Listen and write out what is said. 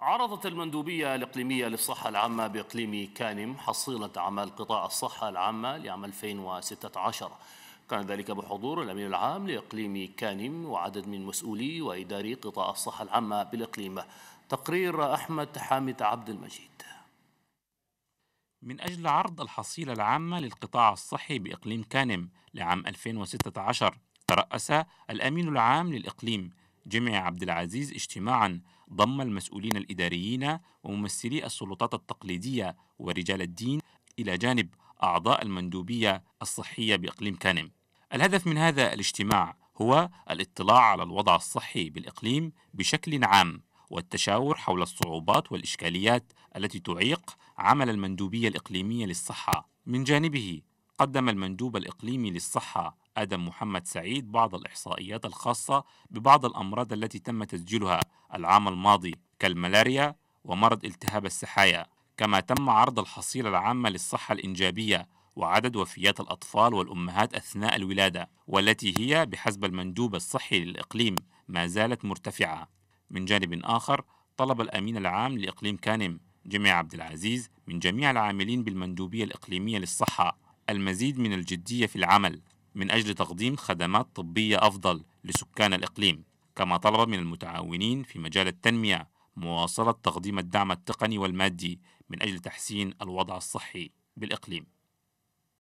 عرضت المندوبية الإقليمية للصحة العامة بإقليم كانم حصيلة أعمال قطاع الصحة العامة لعام 2016 كان ذلك بحضور الأمين العام لإقليم كانم وعدد من مسؤولي وإداري قطاع الصحة العامة بالإقليم تقرير أحمد حامد عبد المجيد من أجل عرض الحصيلة العامة للقطاع الصحي بإقليم كانم لعام 2016 ترأس الأمين العام للإقليم جمع عبد العزيز اجتماعا ضم المسؤولين الإداريين وممثلي السلطات التقليدية ورجال الدين إلى جانب أعضاء المندوبية الصحية بإقليم كانم الهدف من هذا الاجتماع هو الاطلاع على الوضع الصحي بالإقليم بشكل عام والتشاور حول الصعوبات والإشكاليات التي تعيق عمل المندوبية الإقليمية للصحة من جانبه قدم المندوب الإقليمي للصحة آدم محمد سعيد بعض الإحصائيات الخاصة ببعض الأمراض التي تم تسجيلها العام الماضي كالملاريا ومرض التهاب السحايا كما تم عرض الحصيلة العامة للصحة الإنجابية وعدد وفيات الأطفال والأمهات أثناء الولادة والتي هي بحسب المندوب الصحي للإقليم ما زالت مرتفعة من جانب آخر طلب الأمين العام لإقليم كانم جميع عبد العزيز من جميع العاملين بالمندوبية الإقليمية للصحة المزيد من الجدية في العمل من أجل تقديم خدمات طبية أفضل لسكان الإقليم كما طلب من المتعاونين في مجال التنمية مواصلة تقديم الدعم التقني والمادي من أجل تحسين الوضع الصحي بالإقليم